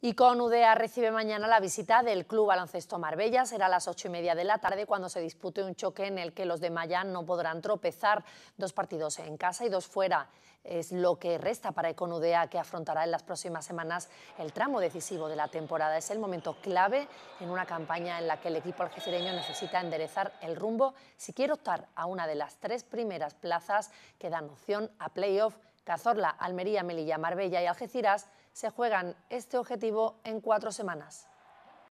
Y UDEA recibe mañana la visita del Club Baloncesto Marbella. Será a las ocho y media de la tarde cuando se dispute un choque en el que los de Mayán no podrán tropezar. Dos partidos en casa y dos fuera. Es lo que resta para Econudea que afrontará en las próximas semanas el tramo decisivo de la temporada. Es el momento clave en una campaña en la que el equipo algecireño necesita enderezar el rumbo si quiere optar a una de las tres primeras plazas que dan opción a playoff Cazorla, Almería, Melilla, Marbella y Algeciras se juegan este objetivo en cuatro semanas.